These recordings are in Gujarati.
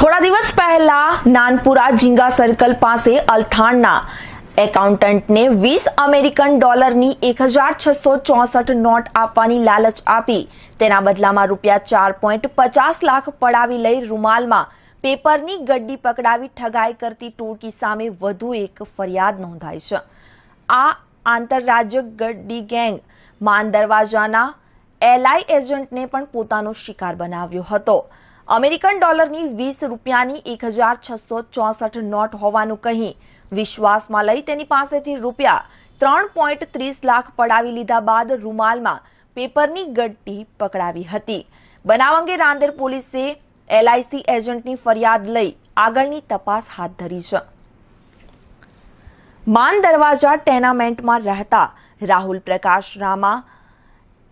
થોડા દિવસ પહેલા નાનપુરા જીંગા સર્કલ પાસે અલથાણના એકાઉન્ટન્ટને વીસ અમેરિકન ડોલરની એક હજાર છસો ચોસઠ નોટ આપવાની લાલચ આપી તેના બદલામાં રૂપિયા ચાર પોઈન્ટ પચાસ લાખ પડાવી લઈ રૂમાલમાં પેપરની ગડ્ડી પકડાવી ઠગાઈ કરતી ટોળકી સામે વધુ એક ફરિયાદ નોંધાઈ છે આ આંતરરાજ્ય ગડ્ડી ગેંગ માન દરવાજાના એલઆઈ એજન્ટને પણ પોતાનો શિકાર બનાવ્યો હતો અમેરિકન ડોલરની વીસ રૂપિયાની એક હજાર છસો ચોસઠ નોટ હોવાનું કહી વિશ્વાસમાં લઈ તેની પાસેથી રૂપિયા ત્રણ પોઈન્ટ ત્રીસ લાખ પડાવી લીધા બાદ રૂમાલમાં પેપરની ગઢી પકડાવી હતી બનાવ અંગે રાંદેર પોલીસે એલઆઈસી એજન્ટની ફરિયાદ લઈ આગળની તપાસ હાથ ધરી છે માન દરવાજા ટેનામેન્ટમાં રહેતા રાહુલ પ્રકાશ રામા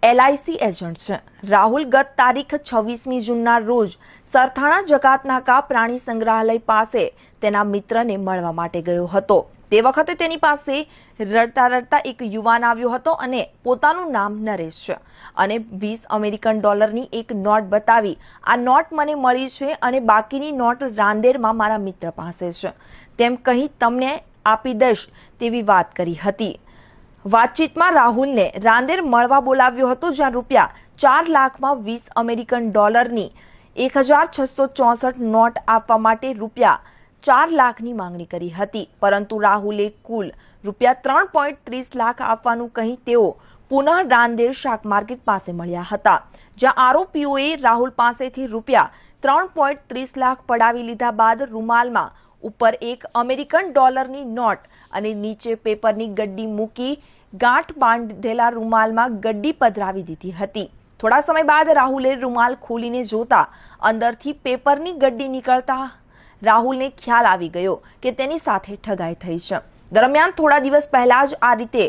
એલઆઈસી એજન્ટ છે રાહુલ ગત તારીખ છવ્વીસમી જૂનના રોજ સરથાણા જકાતનાકા પ્રાણી સંગ્રહાલય પાસે તેના મિત્રને મળવા માટે ગયો હતો તે વખતે તેની પાસે રડતા રડતા એક યુવાન આવ્યો હતો અને પોતાનું નામ નરેશ છે અને વીસ અમેરિકન ડોલરની એક નોટ બતાવી આ નોટ મને મળી છે અને બાકીની નોટ રાંદેરમાં મારા મિત્ર પાસે છે તેમ કહી તમને આપી દઈશ તેવી વાત કરી હતી વાતચીતમાં રાહુલને રાંદેર મળવા બોલાવ્યો હતો જ્યાં રૂપિયા ચાર લાખમાં વીસ અમેરિકન ડોલરની એક હજાર છસો ચોસઠ નોટ આપવા માટે રૂપિયા ચાર લાખની માંગણી કરી હતી પરંતુ રાહુલે કુલ રૂપિયા ત્રણ પોઈન્ટ ત્રીસ લાખ આપવાનું કહી તેઓ પુનઃ રાંદેર શાક માર્કેટ પાસે મળ્યા હતા જ્યાં આરોપીઓએ રાહુલ પાસેથી રૂપિયા ત્રણ પોઈન્ટ ત્રીસ લાખ પડાવી લીધા બાદ રૂમાલમાં ઉપર એક અમેરિકન ડોલરની નોટ અને નીચે પેપરની ગડ્ડી મૂકી ગાંઠ બાંધેલા રૂમાલમાં ગડ્ડી પધરાવી દીધી હતી થોડા સમય બાદ રાહુલે રૂમાલ ખોલીને જોતા અંદરથી પેપરની ગડ્ડી નીકળતા રાહુલને ખ્યાલ આવી ગયો કે તેની સાથે ઠગાઈ થઈ છે દરમિયાન થોડા દિવસ પહેલા જ આ રીતે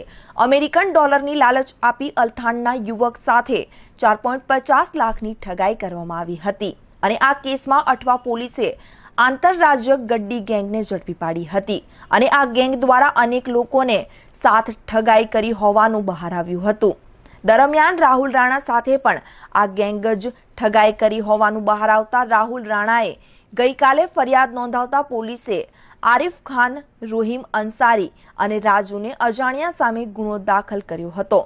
અમેરિકન ડોલરની લાલચ આપી અલથાણના યુવક સાથે ચાર પોઈન્ટ પચાસ લાખની ઠગાઈ કરવામાં આવી હતી અને આ કેસમાં અઠવા પોલીસે આંતરરાજ્ય ગડ્ડી ગેંગને ઝડપી પાડી હતી અને આ ગેંગ દ્વારા અનેક લોકોને સાથ ઠગાઈ કરી હોવાનું બહાર આવ્યું હતું દરમિયાન રાહુલ રાણા સાથે પણ આ ગેંગ જ ઠગાઈ કરી હોવાનું બહાર આવતા રાહુલ રાણાએ ગઈકાલે ફરિયાદ નોંધાવતા પોલીસે આરિફ ખાન રોહિમ અંસારી અને રાજુને અજાણ્યા સામે ગુનો દાખલ કર્યો હતો